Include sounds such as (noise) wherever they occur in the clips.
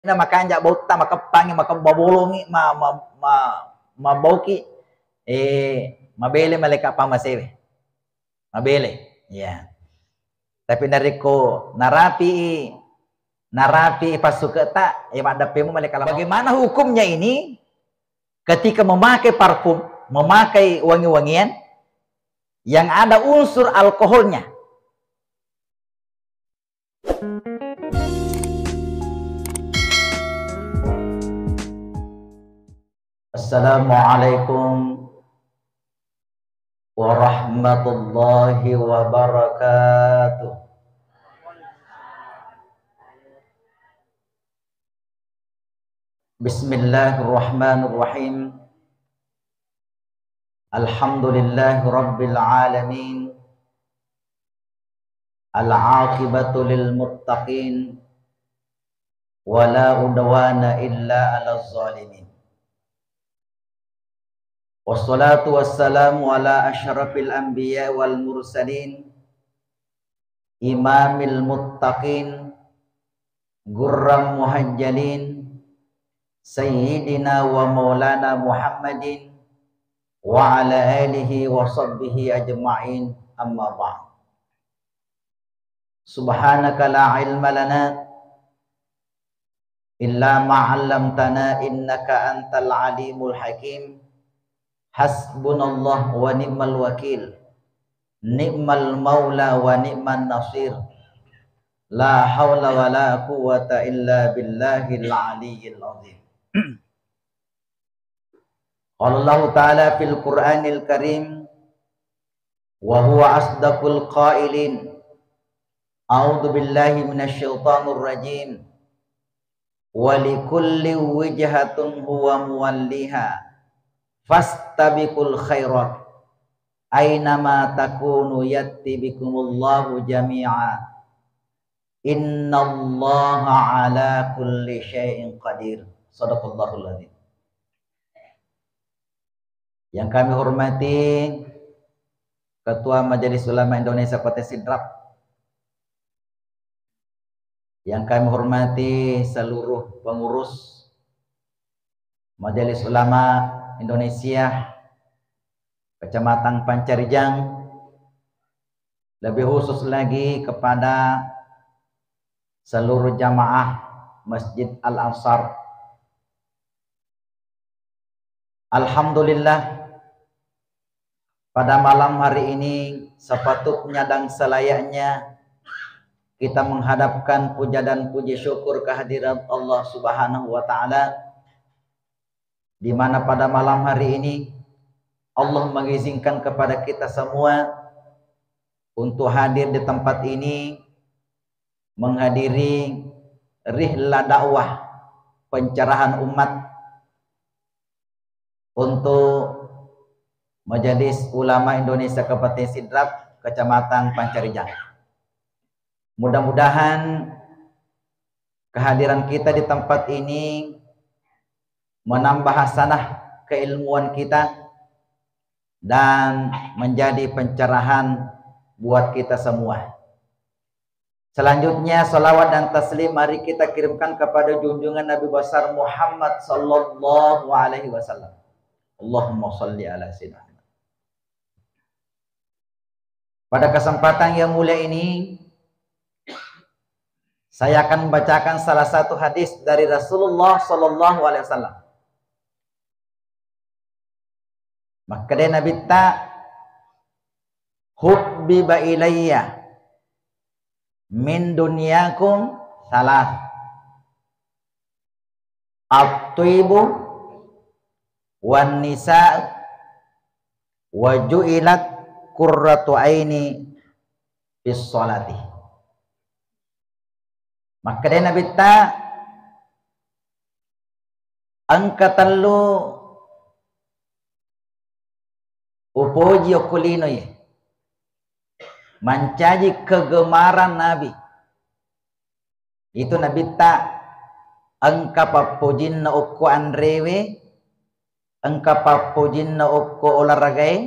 na makanja bauta makapangi makababolongi ma ma ma mabauki eh mabele maleka pamasewe mabele iya. ya yeah. tapi nariko narapi narapi narapi pasuka tak ya madapemu maleka bagaimana hukumnya ini ketika memakai parfum memakai wangi-wangian yang ada unsur alkoholnya Assalamualaikum warahmatullahi wabarakatuh. Bismillahirrahmanirrahim. Alhamdulillahi rabbil alamin. Wassalatu wassalamu ala asyrafil anbiya wal mursalin Imamil muttaqin Gurram muhajjalin Sayyidina wa maulana Muhammadin Wa ala alihi wa sahbihi ajma'in amma ba'd Subhanaka la ilma lana Illa ma'allamtana innaka antal alimul hakim Hasbunallah wa ni'mal wakil. Ni'mal maula wa ni'man nasir. La haula wa la quwata illa billahil aliyyil azim. Qala Allah Ta'ala fil Qur'anil Karim wa huwa asdaqul qailin. A'udzu billahi minasyaitonir rajim. Wa likulli wajhatin huwa muwalliha fastabiqul khairat ainama takunu yatti bikumullahu jami'a innallaha ala kulli syai'in qadir sadaqallahu alazim yang kami hormati Ketua Majelis Ulama Indonesia Kota Sidrap yang kami hormati seluruh pengurus Majelis Ulama Indonesia, Kecamatan Pancarijang, lebih khusus lagi kepada seluruh jamaah Masjid Al-Ansar. Alhamdulillah, pada malam hari ini sepatutnya dan selayaknya kita menghadapkan puja dan puji syukur kehadiran Allah Subhanahu wa taala di mana pada malam hari ini Allah mengizinkan kepada kita semua untuk hadir di tempat ini menghadiri rihla dakwah pencerahan umat untuk menjadi Ulama Indonesia Kabupaten Sidrap Kecamatan Pancarijang. Mudah-mudahan kehadiran kita di tempat ini menambah hasanah keilmuan kita dan menjadi pencerahan buat kita semua. Selanjutnya salawat dan taslim mari kita kirimkan kepada junjungan Nabi besar Muhammad sallallahu alaihi wasallam. Allahumma salli ala sayyidina Pada kesempatan yang mulia ini saya akan membacakan salah satu hadis dari Rasulullah sallallahu alaihi wasallam. Maka dia Nabi tak hubbiba ilayya min dunyakum salah at-tibu wan nisa wajuilat ju'ilat qurratu aini bis salati maka dia Nabi tak angkatan lu upoji ye mancaji kegemaran Nabi itu Nabi tak engka na ukko andrewe engka na ukko olaragai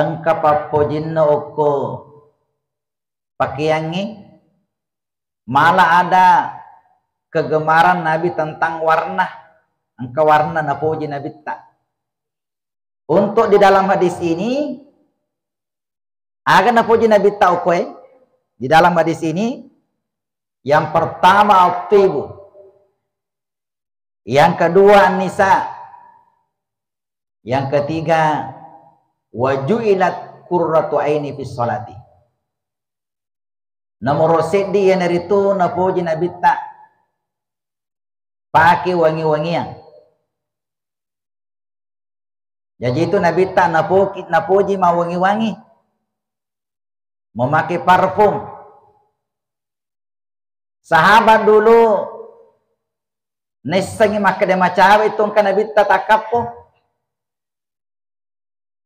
engka na ukko pakaiangi malah ada kegemaran Nabi tentang warna engka warna na napoji Nabi tak untuk di dalam hadis ini akan nafuji Nabi Taukwe di dalam hadis ini yang pertama al-tibu yang kedua an-nisa yang ketiga wajuilat qurratu aini fi sholati nomor seddi yang dari itu nafuji Nabi Tak pakai wangi-wangian jadi itu Nabi tak napuji, napuji mau wangi-wangi. Memakai parfum. Sahabat dulu nisangi maka dia macam itu kan Nabi tak takapo.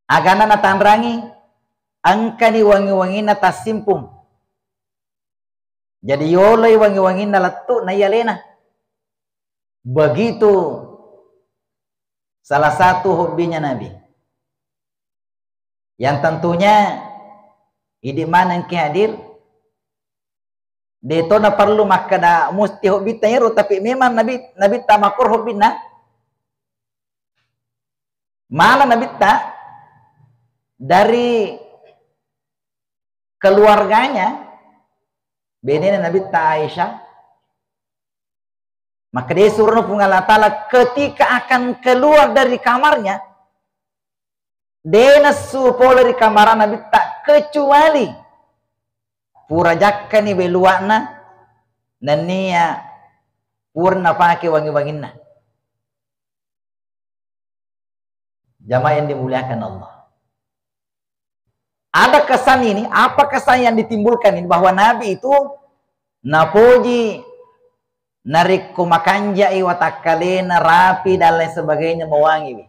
Agana natandrangi. Angka ni wangi-wangi natasimpung. Jadi yolai wangi-wangi letuk na yalena. Begitu Salah satu hobinya Nabi. Yang tentunya di mana yang hadir dia itu tidak perlu makan? musti hobi tayru tapi memang Nabi Nabi tamakur hobi nah. malah Nabi tak dari keluarganya benene Nabi tak Aisyah maka dia suruh Allah Ta'ala ketika akan keluar dari kamarnya. Dena supo di kamar Nabi tak kecuali. Pura jaka ni beluakna. Dan niya purna pakai wangi-wanginna. Jamaah yang dimuliakan Allah. Ada kesan ini, apa kesan yang ditimbulkan ini bahwa Nabi itu napoji narik kumakanjai watakalina rapi dan lain sebagainya mewangi yeah.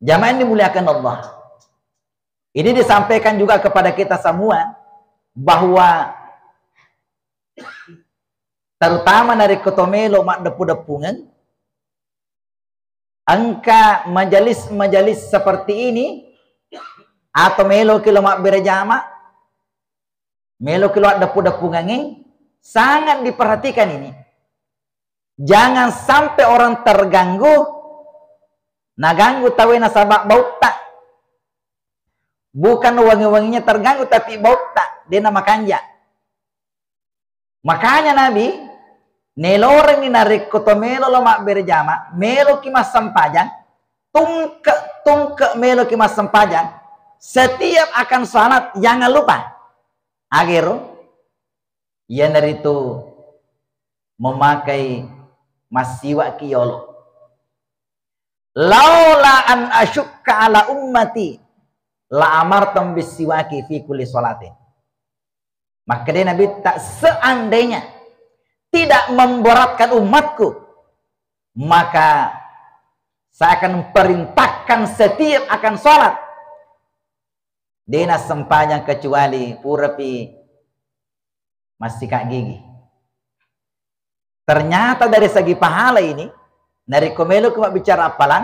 jamaah yang dimuliakan Allah ini disampaikan juga kepada kita semua bahwa terutama dari kotomelo mak depu-depungan angka majalis-majalis seperti ini atau melo kilo mak berjama Melo keluar dapur-dapur ngangin. sangat diperhatikan ini. Jangan sampai orang terganggu, nah ganggu tawe nasabak bau tak. Bukan wangi-wanginya terganggu, tapi bau tak. Dia nama kanja. Makanya Nabi, orang ini narik koto melo lo mak berjama, melo kimas sampajang, tungke tungke melo kimas sampajang, setiap akan salat jangan lupa Agero ia dari itu memakai masiwa kiyolo. Laula an asyukka ala ummati la amartum bisiwaki fi kulli salatin. Maka dia Nabi tak seandainya tidak memberatkan umatku, maka saya akan perintahkan setiap akan salat Dina sempajang kecuali masih masikat gigi. Ternyata dari segi pahala ini, dari komelu ke bicara apalan,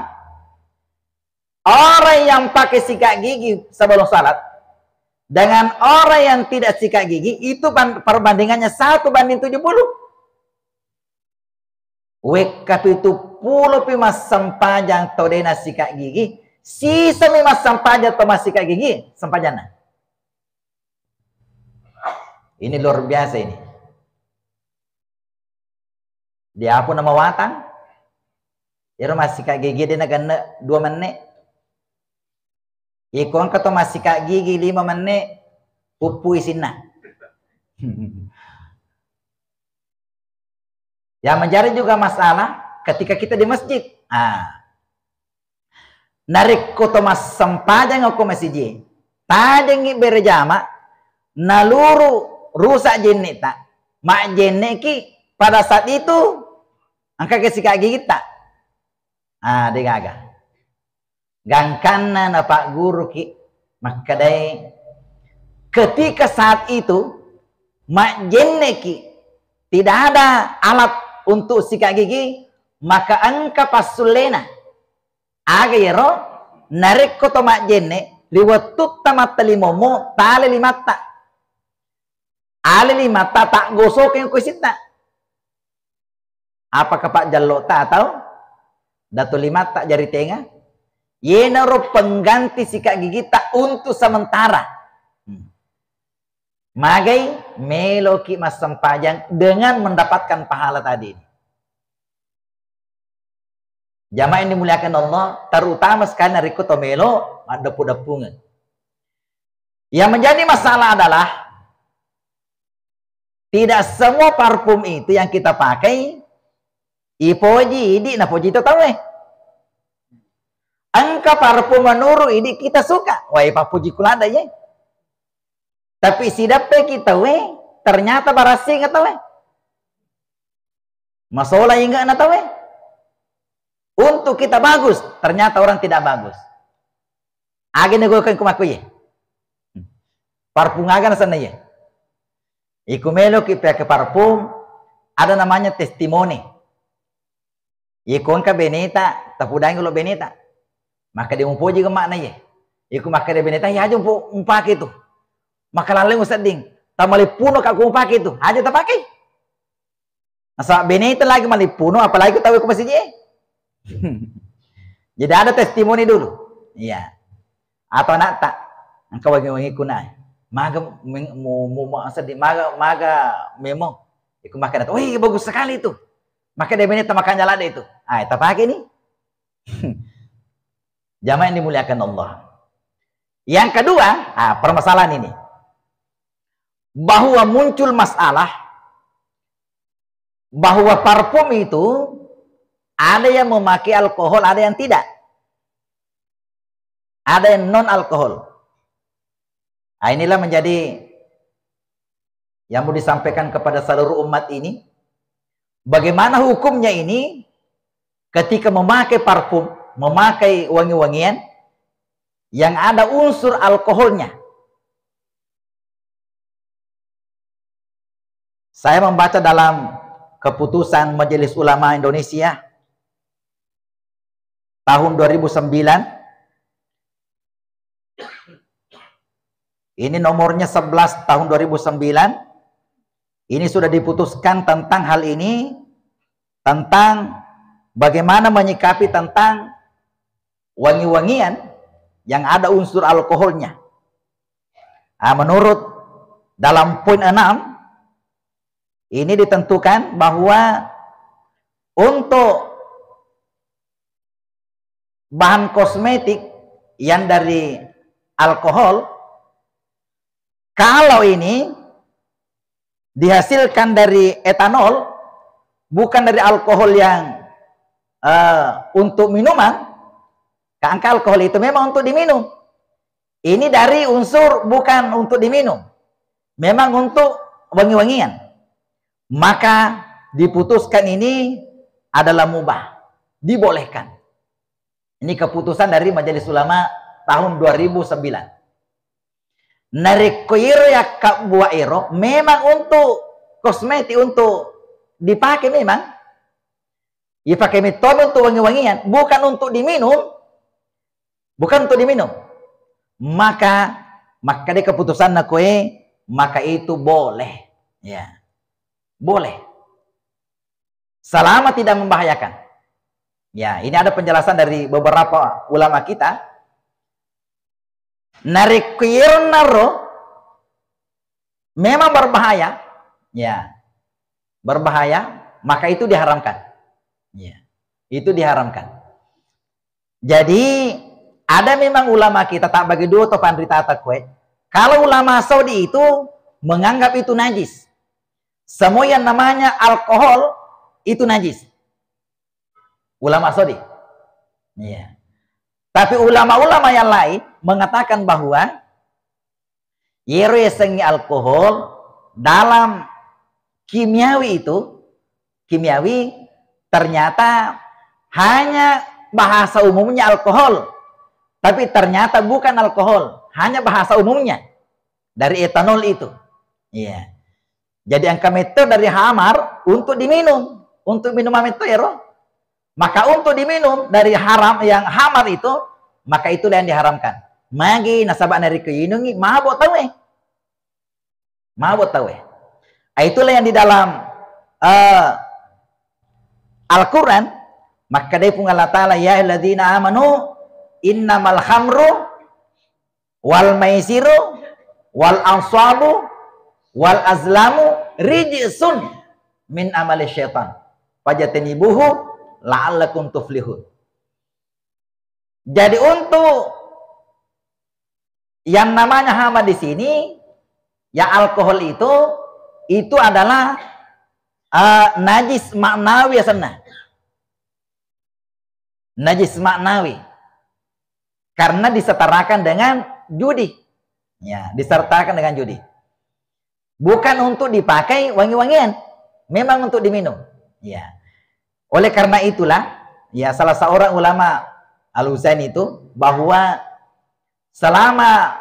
orang yang pakai sikat gigi sebelum salat, dengan orang yang tidak sikat gigi, itu perbandingannya satu banding 70. Wekat itu puluh pimas sempajang todena sikat gigi, Si Sisa memang atau masih kayak gigi sampajana. Ini luar biasa ini. Dia apa nama watan? Iro ya, masih kayak gigi dia nak dua menit. Ikon ya, kato masih kak gigi lima menit. Pupu isina. (laughs) Yang mencari juga masalah ketika kita di masjid. Ah, Thomas ನರಿಕ್ಕು aku masih jin. ತಾದಂಗಿ ಬೇರೆ berjama, naluru rusak jenik tak? Mak jenik ki pada saat itu angka kesikak gigi tak? Ah, dia gagal. Gangkana napa guru ki maka kedai. ketika saat itu mak jenik ki tidak ada alat untuk sikak gigi maka angka pasulena aga yero narik to ma jenne liwat tutta matali momo tale limatta ale limatta tak gosok yang kusita apa kepak jalok ta atau datu tak jari tengah yenaro pengganti sikak gigi tak untuk sementara hmm. Magai meloki masam panjang dengan mendapatkan pahala tadi. Jamaah yang dimuliakan Allah, terutama sekali nariku tomelo, ada depungan Yang menjadi masalah adalah tidak semua parfum itu yang kita pakai ipoji idi na poji itu tahu eh. Angka parfum menuru ini kita suka. Wah, papuji kulada ya. Tapi sidap kita weh ternyata barasi nggak tahu eh. Masalah ingat nggak tahu eh. Untuk kita bagus, ternyata orang tidak bagus. Agen go kan kumaku ye. Hmm. Parfum agan sana ye. Iku melo ki pakai parfum ada namanya testimoni. Ikon benita tapi tapudang lo benita Maka dia umpo juga makna ye. Iku maka dia beneta ya aja umpo umpake itu. Maka laleng ustad ding. Tamalipuno kaku umpak itu. Aja tak pakai. Masa beneta lagi malipuno apalagi tahu aku masih je. (laughs) Jadi ada testimoni dulu. Iya. Atau nak tak engkau bagi nak. Maga mu mu sedih maga maga memo. Iku makan itu. Wih bagus sekali itu. Maka dia ini makan jalan itu. Ah, tapi pakai ini. Jamaah yang dimuliakan Allah. Yang kedua, ah, permasalahan ini. Bahwa muncul masalah bahwa parfum itu ada yang memakai alkohol, ada yang tidak. Ada yang non alkohol. Nah, inilah menjadi yang mau disampaikan kepada seluruh umat ini. Bagaimana hukumnya ini ketika memakai parfum, memakai wangi-wangian yang ada unsur alkoholnya. Saya membaca dalam keputusan Majelis Ulama Indonesia tahun 2009 Ini nomornya 11 tahun 2009. Ini sudah diputuskan tentang hal ini tentang bagaimana menyikapi tentang wangi-wangian yang ada unsur alkoholnya. Nah, menurut dalam poin 6 ini ditentukan bahwa untuk bahan kosmetik yang dari alkohol kalau ini dihasilkan dari etanol bukan dari alkohol yang uh, untuk minuman angka alkohol itu memang untuk diminum ini dari unsur bukan untuk diminum memang untuk wangi-wangian maka diputuskan ini adalah mubah dibolehkan ini keputusan dari Majelis Ulama tahun 2009. Narikoiro ya kabuairo memang untuk kosmetik untuk dipakai memang. Dipakai mitom untuk wangi-wangian, bukan untuk diminum. Bukan untuk diminum. Maka maka dia keputusan na kue, maka itu boleh. Ya. Boleh. Selama tidak membahayakan. Ya, ini ada penjelasan dari beberapa ulama kita. Narikir naro memang berbahaya, ya, berbahaya, maka itu diharamkan. Ya, itu diharamkan. Jadi ada memang ulama kita tak bagi dua atau pandrita kue. Kalau ulama Saudi itu menganggap itu najis. Semua yang namanya alkohol itu najis. Ulama Saudi. Iya. Tapi ulama-ulama yang lain mengatakan bahwa sengi alkohol dalam kimiawi itu kimiawi ternyata hanya bahasa umumnya alkohol tapi ternyata bukan alkohol hanya bahasa umumnya dari etanol itu iya jadi angka meter dari hamar untuk diminum untuk minum itu ya maka untuk diminum dari haram yang hamar itu, maka itulah yang diharamkan. Magi nasabah dari keinungi mabuk tawe. Mabuk eh. Ah, itulah yang di dalam uh, Al-Quran. Maka dia pun Allah Ta'ala, Ya alladzina amanu, innamal khamru, wal maisiru, wal ansabu, wal azlamu, rijisun min amali syaitan. ibuhu la'allakum tuflihun. Jadi untuk yang namanya hama di sini ya alkohol itu itu adalah uh, najis maknawi ya sana. Najis maknawi. Karena disetarakan dengan judi. Ya, disertakan dengan judi. Bukan untuk dipakai wangi-wangian, memang untuk diminum. Ya. Oleh karena itulah, ya salah seorang ulama al itu bahwa selama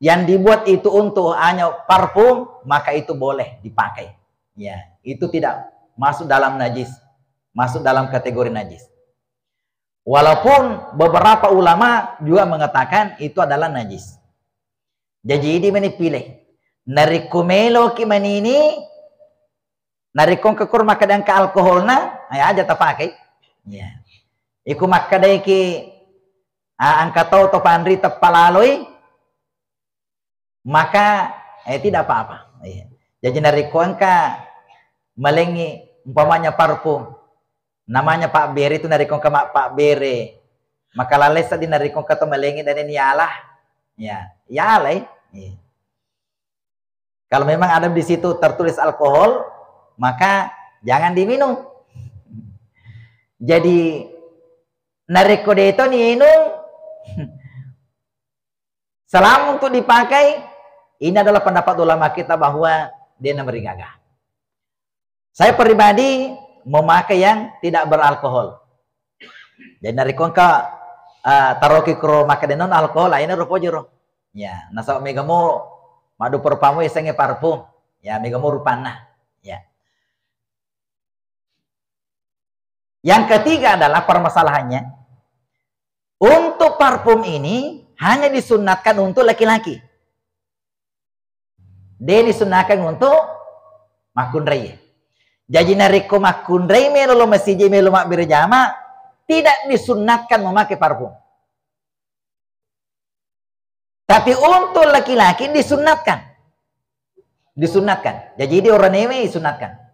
yang dibuat itu untuk hanya parfum, maka itu boleh dipakai. Ya, itu tidak masuk dalam najis, masuk dalam kategori najis. Walaupun beberapa ulama juga mengatakan itu adalah najis. Jadi ini mana pilih. Narikumelo kimani ini narikong ke kurma kadang ke alkohol na ay aja ta pakai ya iku makadai ki angkatau to pandri tepalaloy maka eh tidak apa-apa ya. jadi narikong ka melengi umpamanya parfum namanya Pak Beri itu narikong ke Pak Beri, maka lalai di narikong ke to melengi dan ini yalah ya yalai ya. Iya. kalau memang ada di situ tertulis alkohol maka jangan diminum. Jadi narikode itu minum, (laughs) selama untuk dipakai ini adalah pendapat ulama kita bahwa dia memberi gagah. Saya pribadi memakai yang tidak beralkohol. Jadi dari kongka uh, taroki kro dia non alkohol lainnya rupo jero. Ya, nasa megamu madu perpamu isenge parfum. Ya, megamu rupana. Yang ketiga adalah permasalahannya. Untuk parfum ini hanya disunatkan untuk laki-laki. Dia disunatkan untuk makun makunrei. Jadi nariku makunrei melulu masjid melu makbir jama tidak disunatkan memakai parfum. Tapi untuk laki-laki disunatkan. Disunatkan. Jadi dia orang ini disunatkan.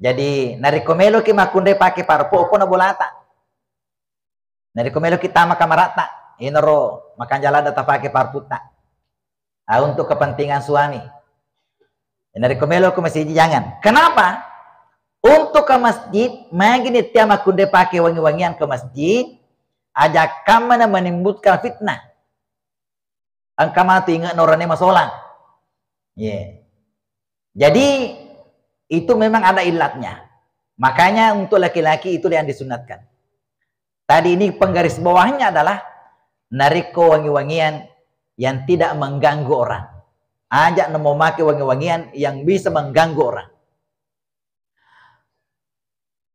Jadi narikomelo ki makunde pake parpo ko na bulata. Narikomelo ki tama kamarata. Inoro makanjalada tapake parputa. Ah, untuk kepentingan suami. Ya, narikomelo ko masih jangan. Kenapa? Untuk ke masjid, magini tiap makunde pake wangi-wangian ke masjid, ajak kamana menimbulkan fitnah. Angka mati ingat norane masolang. Yeah. Iya. Jadi itu memang ada ilatnya. Makanya untuk laki-laki itu yang disunatkan. Tadi ini penggaris bawahnya adalah nariko wangi-wangian yang tidak mengganggu orang. Ajak nemu maki wangi-wangian yang bisa mengganggu orang.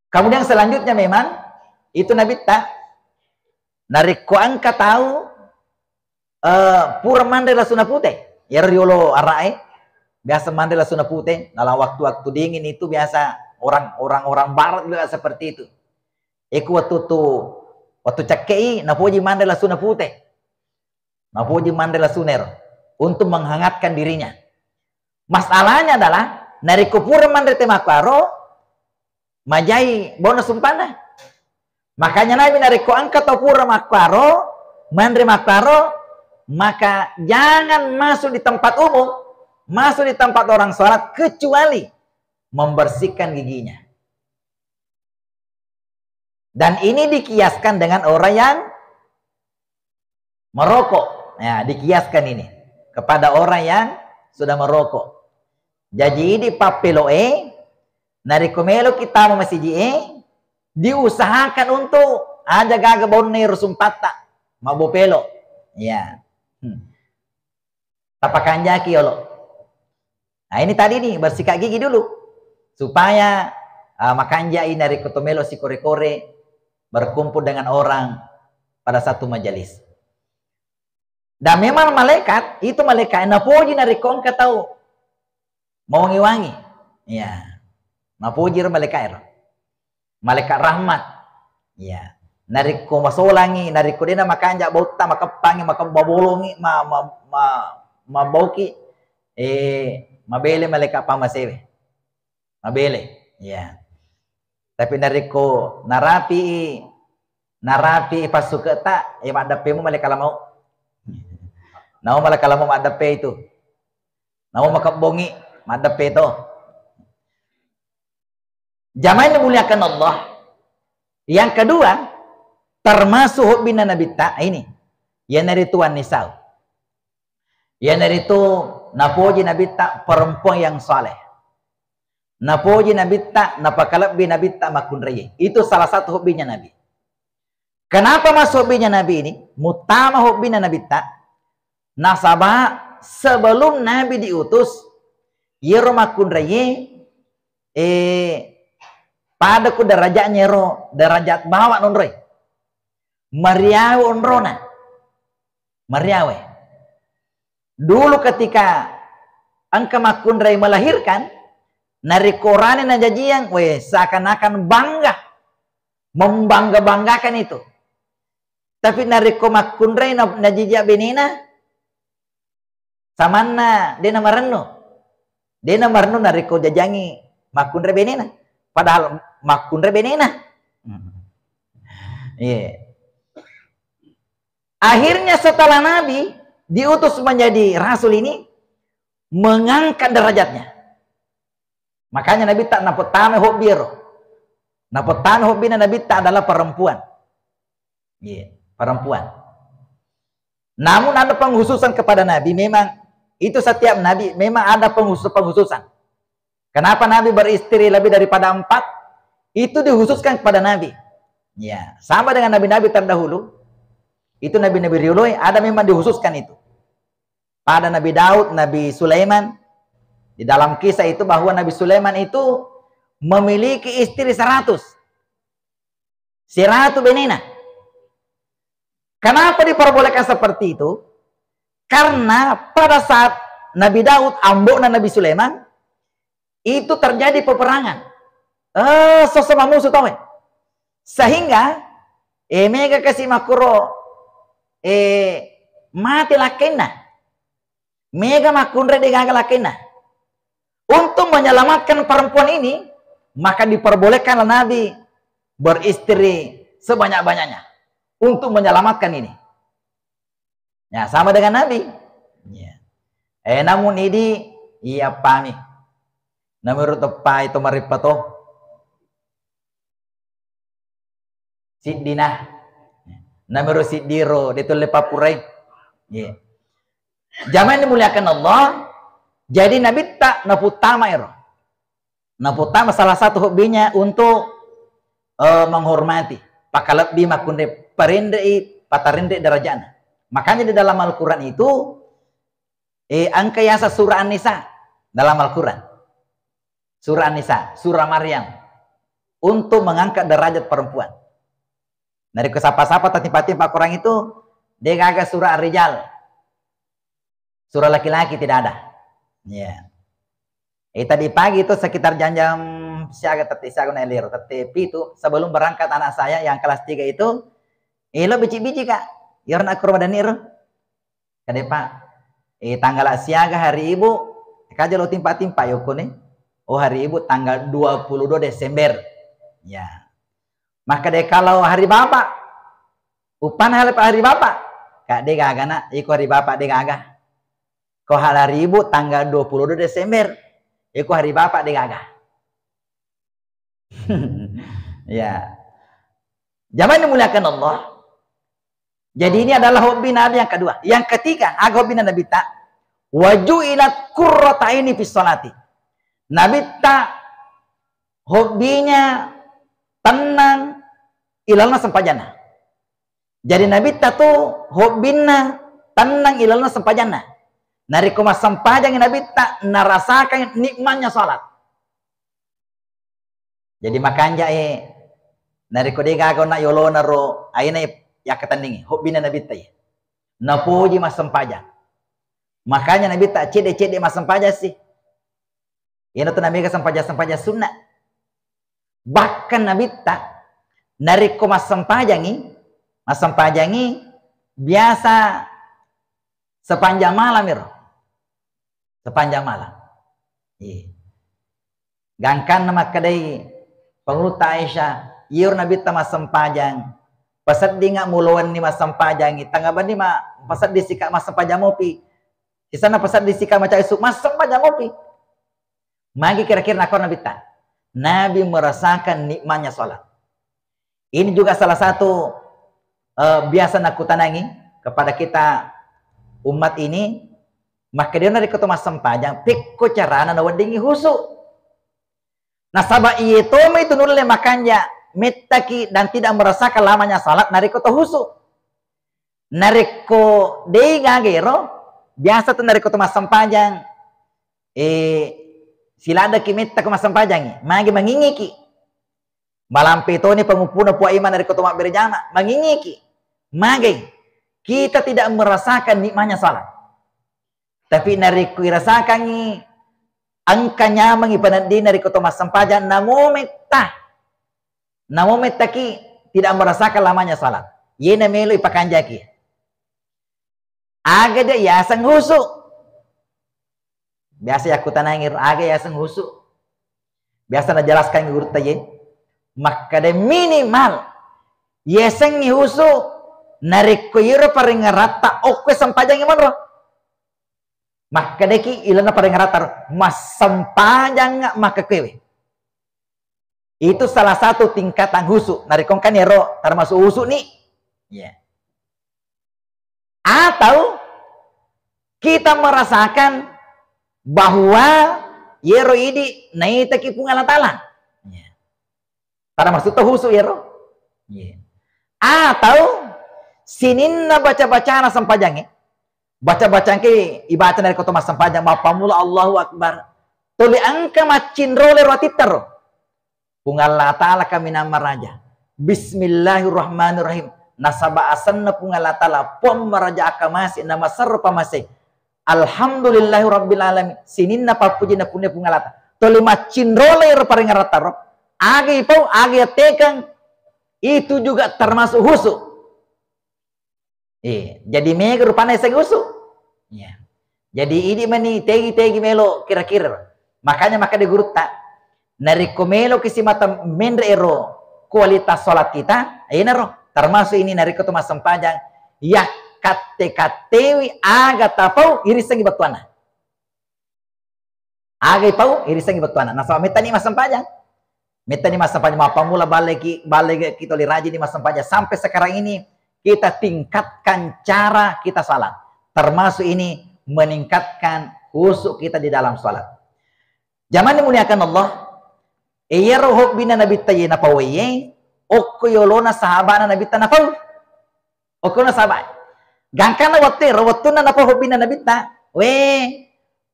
Kemudian selanjutnya memang itu Nabi tak nariko angka tahu uh, pura mandela sunapute. Ya riolo arae Biasa mandela suna putih. Dalam waktu-waktu dingin itu biasa orang-orang orang barat juga seperti itu. Iku waktu tu waktu cakei napoji mandela suna putih. Napoji mandela suner untuk menghangatkan dirinya. Masalahnya adalah dari kupura mandre temakaro majai bonus sumpana. Makanya Nabi dari ku angkat pura makwaro mandre makwaro maka jangan masuk di tempat umum masuk di tempat orang sholat kecuali membersihkan giginya. Dan ini dikiaskan dengan orang yang merokok. Ya, dikiaskan ini kepada orang yang sudah merokok. Jadi di nari narikomelo kita mau e, diusahakan untuk ada gagabon neir sumpata mabopelo. Ya. Hmm. Tapakanja yolo? Nah ini tadi nih bersikat gigi dulu supaya uh, makan jai dari kotomelo si kore-kore berkumpul dengan orang pada satu majelis. Dan memang malaikat itu malaikat napoji dari kongka tahu mau wangi-wangi. Ya. Napoji malaikat Malaikat rahmat. Ya. Nari ko masolangi, nari dina makanja bauta makapangi makababolongi ma ma ma mabauki eh Mabele malika pamasewe. Mabele. Ya. Tapi nariko narapi narapi pasuka tak ya madape mu malika lamau. Nau malika lamau madape itu. Nau makabongi madape itu. Jamaah dimuliakan Allah. Yang kedua, termasuk bina nabi tak ini. Yang dari Tuhan Nisau. Yanaritu napoji nabi tak perempuan yang soleh. Napoji nabi tak bi nabi tak makun raya. Itu salah satu hobinya nabi. Kenapa masuk hobinya nabi ini? Mutama hobinya nabi tak. Nasabah sebelum nabi diutus. Yero makun raya. Eh, pada ku derajatnya ro. Derajat bawa nonroy raya. Meriawe onrona. Dulu ketika angka makundrai melahirkan, nari Quranin yang jajian weh seakan-akan bangga, membangga-banggakan itu. Tapi nari komakundrai najijia benina, samana dia nama renu, dia nama renu nari ko jajangi makundrai benina. Padahal makundrai benina. (laughs) Iya. Yeah. Akhirnya setelah Nabi diutus menjadi rasul ini mengangkat derajatnya. Makanya Nabi tak napotame hobbiro. Napotan hobbina Nabi tak adalah perempuan. Yeah, perempuan. Namun ada penghususan kepada Nabi. Memang itu setiap Nabi memang ada penghusus-penghususan. Kenapa Nabi beristri lebih daripada empat? Itu dihususkan kepada Nabi. Ya, yeah. sama dengan Nabi-Nabi terdahulu itu nabi-nabi Riului ada memang dihususkan itu. Pada Nabi Daud, Nabi Sulaiman, di dalam kisah itu bahwa Nabi Sulaiman itu memiliki istri seratus. Si Benina. Kenapa diperbolehkan seperti itu? Karena pada saat Nabi Daud, Ambo, dan Nabi Sulaiman, itu terjadi peperangan. Eh, sesama musuh tahu Sehingga, eh, mereka kasih makro Eh, ಮಾತಿ ಲಾಕೆನ್ನ mega makunre dengan lakena Untuk menyelamatkan perempuan ini, maka diperbolehkanlah Nabi beristri sebanyak-banyaknya untuk menyelamatkan ini. Ya, sama dengan Nabi. Ya. Eh, namun ini iya pahmi. Namun pah itu maripato. Sidinah Namero sidiro. Dia tu lepas purai. Yeah. Zaman dimuliakan Allah. Jadi Nabi tak naputama iro. Ya naputama salah satu hobinya untuk uh, menghormati. Pakal lebih makunde perindai patarindai derajana. Makanya di dalam Al-Quran itu eh, angka yasa surah An-Nisa dalam Al-Quran. Surah An-Nisa, surah Maryam. Untuk mengangkat derajat perempuan. Dari kesapa-sapa tak timpa empat orang itu, dia kagak surah rijal. Surah laki-laki tidak ada. Ya. Yeah. Eh, tadi pagi itu sekitar jam-jam siaga teti siaga nelir teti itu sebelum berangkat anak saya yang kelas 3 itu eh lo biji-biji kak iron ya, aku rumah nir kade pak eh tanggal siaga hari ibu kajal lo timpa-timpa yuk ya, nih oh hari ibu tanggal 22 Desember ya yeah. Maka dia kalau hari bapak, upan hal hari bapak, kak dia gak nak ikut hari bapak dia gak agah. Kau hal hari ibu tanggal 22 Desember, ikut hari bapak dia gak agah. (laughs) ya. Zaman dimuliakan Allah. Jadi ini adalah hobi Nabi yang kedua. Yang ketiga, aku hobi Nabi tak. Wajuilat ilat kurrota ini pisolati. Nabi tak hobinya tenang, ilalna sempajana, Jadi oh. Nabi tatu hobina tenang ilalna sempajana. Nari kuma sampajang Nabi tak narasakan nikmatnya salat. Jadi oh. makanya eh nari kodega kau nak yolo naro ayana e ya ketandingi hobina Nabi tay. Napuji mas sampajang. Makanya Nabi tak cede-cede mas sampajang sih. Ini tuh Nabi kesempajang sempajang sunnah. Bahkan Nabi tak pajangi, masempajangi masempajangi biasa sepanjang malam ya sepanjang malam iya gangkan nama kedai pengurut Aisyah iur nabi tama sempajang pasat di ngak muluan ni mas sempajang tangga bani ma pasat di sikap mas sempajang mopi di sana pasat di sikap macam esok mas sempajang mopi magi kira-kira nakor nabi ta nabi merasakan nikmatnya sholat ini juga salah satu uh, biasa aku tanangi kepada kita umat ini. Maka dia nari masam panjang. pikku carana na wendingi husu. Nah iya tome itu nurle makanya mitaki dan tidak merasakan lamanya salat nari ketua husu. Nari ko dei ngagero biasa tuh nari masam panjang. Eh sila silada kimita kumasempajang. Magi mengingiki malam ini pengumpulan puak iman dari ketua berjama. Mengingiki. mage Kita tidak merasakan nikmatnya salat. Tapi nari rasakan ni Angkanya nyamang di nari ketua sempaja namu metah. Namu ki. tidak merasakan lamanya salat. Yena melu jaki. Aga dia ya sang husuk. Biasa ya aku tanangir aga ya sang husuk. Biasa nak jelaskan guru tayin. Maka deh minimal yeseng ni husu rata paringa ratta okke sampajang maka ki ilana paringa rata mas sampajang maka kewe itu salah satu tingkatan husu narikong kan ro termasuk husu ni ya atau kita merasakan bahwa yero idi teki kipungan talang karena maksud tuh husu ya roh. Yeah. Atau sininna baca-bacaan sampajang ya. Baca-bacaan ke ibadah dari kota mas sampajang. Bapak mula Allahu Akbar. Tuli angka macin role roti tero. Pungala lah kami nama raja. Bismillahirrahmanirrahim. Nasaba asanna pungala lah. Pom raja akamasi. Nama serpa masih. Alhamdulillahirrabbilalamin. Sininna papujina punya pungalata. Tuli macin role paring rata roh. Agi pau agi tekan, itu juga termasuk husu. Eh, jadi me rupanya saya husu. Ya. Jadi ini meni tegi-tegi melo kira-kira. Makanya maka di tak. Nari melo kisi mata mendre ero kualitas solat kita. Ini iya naro. Termasuk ini nari tu masam panjang. Ya kate katewi aga tapau irisangi batuana. Aga ipau irisangi batuana. Nah sama metani masam panjang. Minta ni apa mula balik balik kita li rajin masa panjang sampai sekarang ini kita tingkatkan cara kita salat. Termasuk ini meningkatkan husuk kita di dalam salat. Zaman dimuliakan Allah. Iya rohok bina nabi tayyina Oku yolona sahabana nabi tanafau. na sahabat. Gangkana waktu rawatuna napahu bina nabi ta. We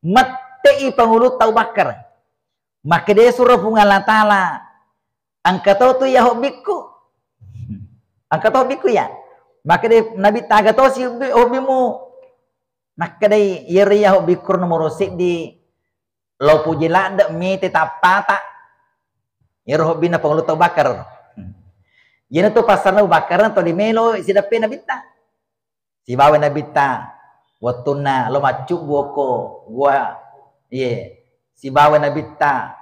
mattei pangulu taubakar. Maka dia suruh bunga Angkatau tu ya hobiku. Angkatau hobiku ya. Maka dari Nabi tagatau si hobimu. Maka dari ya, yeri ya hobiku nomor di lo puji lada mi tetap patah. Yeri ya, hobi na pengelut bakar. Yana tu pasarna bakaran to di melo sidape Nabi ta. Si bawa Nabi ta. Watuna lo macuk buoko gua. Ye. Si bawa Nabi ta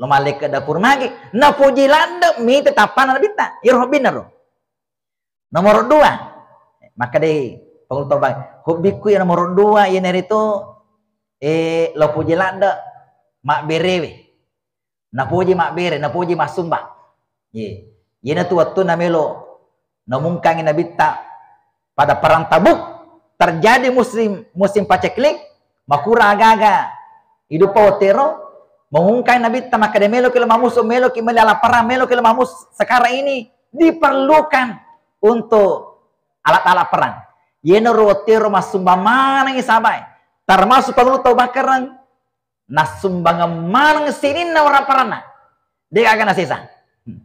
lo malik ke dapur magi na puji landa mi tetapan na bita iroh binaro nomor dua maka di pengul torbang hobiku yang nomor dua yang itu eh lo puji landa mak berewe na puji mak bere na puji mak sumbang ye yena tu waktu na melo na mungkangin pada perang tabuk terjadi musim musim paceklik makura agaga hidup potero Mengungkai Nabi tamakade melo lemah musuh, oh, melo ke melala perang, melo lemah musuh. sekarang ini diperlukan untuk alat-alat perang. Yeno roti rumah sumbamanang isabai. Termasuk perlu tau bakaran. sumba ngemanang sini na orang perana Dia akan sisa. Hmm.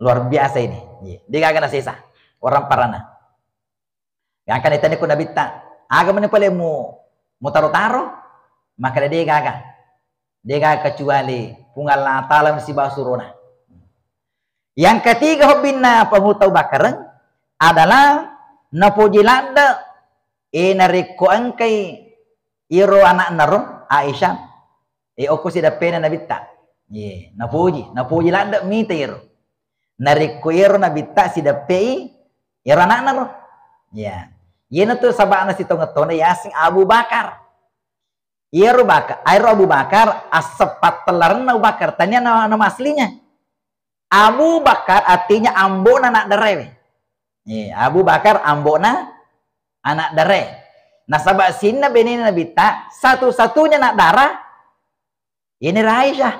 Luar biasa ini. Iya. Dia akan sisa. Orang perana Yang akan ditanya nabi tak Agama ni pale mu mu taro-taro. Maka dia gaga. Dengan kecuali punggal Natal mesti si suruna. Yang ketiga hobbinna pemutau bakareng adalah napujilanda inariku angkai iro anak narum Aisyah. E oku sida pena nabitta. Ye, napuji, napuji landa mita iro. Nariku iro nabitta sida pei iro anak narum. Ya. na tu sabana si tongetone yasing Abu Bakar. Iya Bakar, Air Abu Bakar, asepat telarna Abu Bakar. Tanya nama, nama aslinya. Abu Bakar artinya na anak dere. Iya Abu Bakar ambo na anak dere. Nah sahabat sinna bini Nabi tak satu-satunya anak darah ini Aisyah.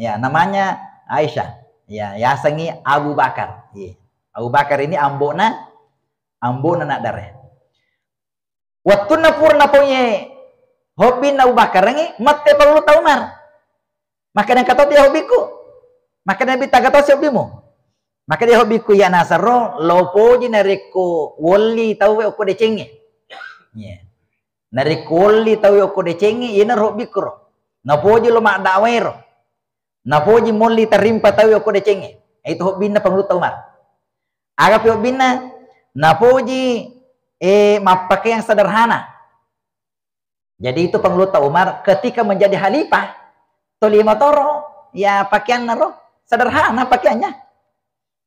Ya namanya Aisyah. Ya ya yasengi Abu Bakar. Iya. Abu Bakar ini ambo na na anak dere. Waktu purna punya hobi Abu Bakar ngi mate perlu tahu maka yang kata dia hobiku maka Nabi tak kata si hobimu maka dia hobiku ya nasaro lopo ji nariku woli tahu ya aku decengi ya nariku woli tahu ya aku decengi ya ini hobiku ro napo ji lo mak dakwero napo ji moli terimpa tahu ya aku decengi itu hobi na perlu tahu Umar agak hobi na napo ji eh mapake yang sederhana jadi itu tahu Umar ketika menjadi khalifah Tolima Toro ya pakaian naro sederhana pakaiannya.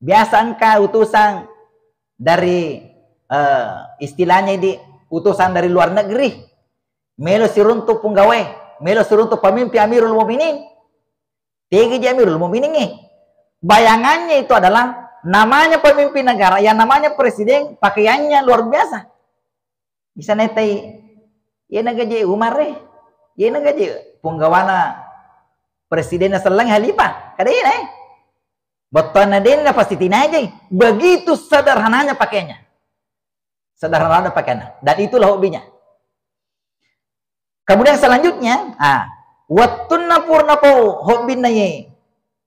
Biasa engkau utusan dari uh, istilahnya di utusan dari luar negeri. Melo siruntu punggawe, melo siruntu pemimpin Amirul Mukminin. Tiga Amirul Mukminin nih. Bayangannya itu adalah namanya pemimpin negara, yang namanya presiden, pakaiannya luar biasa. Bisa netai umar ಏನಾಗಜೆ ಉಮರ್ರೆ ಏನಾಗಜೆ ಪುಂಗವಾನ presiden selang halifah Betul Beton denna pasti aja. Begitu sederhananya pakainya. Sederhana pakainya. Dan itulah hobinya. Kemudian selanjutnya, ah, wattunna purna po hobinna ye.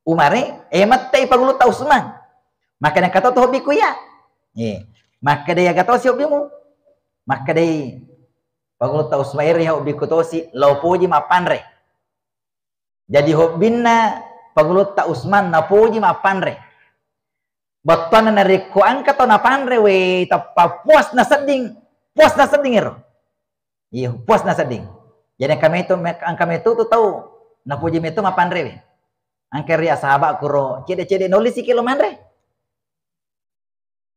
Umare emat pagulu tau Usman. Maka dia kata tu hobiku ya. Ye. Maka dia kata si hobimu. Maka dia Pagul tau ya hau bikutosi lau puji ma panre. Jadi hobinna pagul ta usman na puji ma panre. Batuan na angka to na panre we tapa puas na seding. Puas na ero. Iya puas na seding. Jadi kami itu angka kami itu tuh tahu na puji itu ma panre we. Angker ria sahabat kuro cede-cede nulis si kilo manre.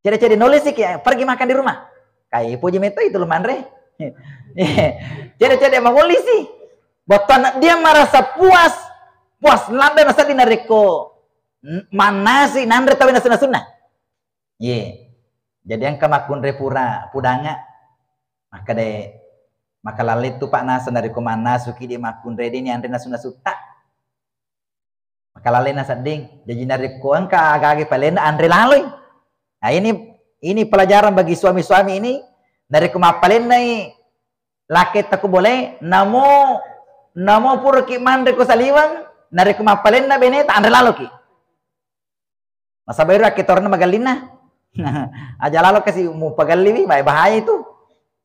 Cede-cede nulis kia pergi makan di rumah. Kayak puji itu itu lo manre jadi jadi buat anak dia merasa puas puas lambe masa nariko mana sih nandre tawe nasuna sunnah Iya, jadi yang kemakun repura pudanga maka de maka lalit tu pak nasan dari mana suki dia makun redi ni andre nasuna suta maka lalit nasading jadi dari koan ke agak-agak palen andre lalui nah ini ini pelajaran bagi suami-suami ini dari kumapalin nai laki taku boleh namo namo purki ki mandre ko saliwan dari kumapalin na bene ta andre lalo ki. Masa baru laki torna magalin na. (laughs) Aja lalo kasi mu bahaya itu.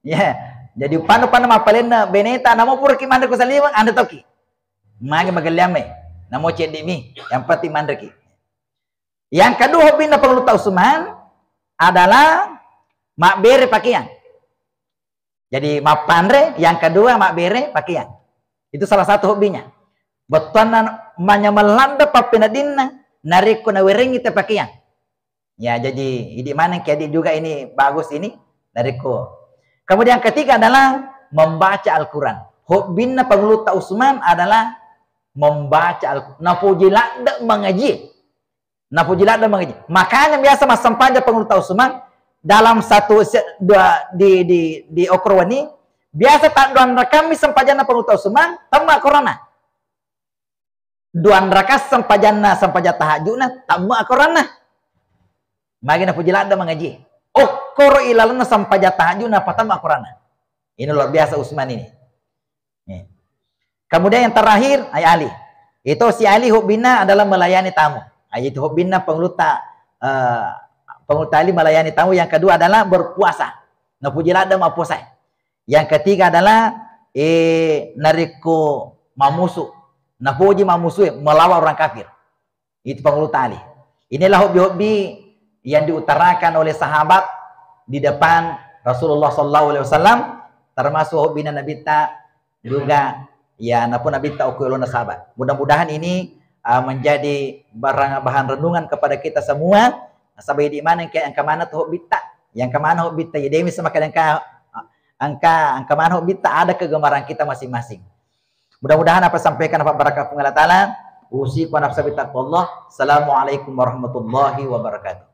Ya. Yeah. Jadi panu panu mapalin na bene ta namo purki ki mandre ko andre toki. Mage magaliame. Namo cendimi, yang penting mandre ki. Yang kedua hobi na perlu tahu suman adalah makbere pakaian. Jadi mak pandre, yang kedua mak bere pakaian. Itu salah satu hobinya. Botonan manya melanda papinadinna nariku na wering itu pakaian. Ya jadi ini mana jadi juga ini bagus ini nariku. Kemudian yang ketiga adalah membaca Al-Quran. Hobbinna penguluta Usman adalah membaca Al-Quran. Nafuji lada mengaji. Nafuji lada mengaji. Makanya biasa masam panjang penguluta Usman dalam satu dua di di di Okroni biasa tak duan kami sempajana pengutau sumang tamak corona duan rakas sempajana sempaja tahajuna tamak corona magina ada mengaji okro ilalana sempaja tahajuna patama corona ini luar biasa Usman ini kemudian yang terakhir ayah Ali itu si Ali Hubina adalah melayani tamu ayah itu Hubina pengeluta uh, eh, pengutali melayani tamu. Yang kedua adalah berpuasa. Na pujilah ada Yang ketiga adalah eh nariko mamusu. Na mamusu melawan orang kafir. Itu pengutali. Inilah hobi-hobi yang diutarakan oleh sahabat di depan Rasulullah sallallahu alaihi wasallam termasuk hobi Nabi ta juga ya napun Nabi ta ukuluna sahabat. Mudah-mudahan ini menjadi barang bahan renungan kepada kita semua Asal di mana ke angka mana tu bita? Yang ke mana bita? Ya demi sama kadang kau angka angka mana bita ada kegemaran kita masing-masing. Mudah-mudahan apa sampaikan apa barakah pengalaman Taala. Usi pada sabit Assalamualaikum warahmatullahi wabarakatuh.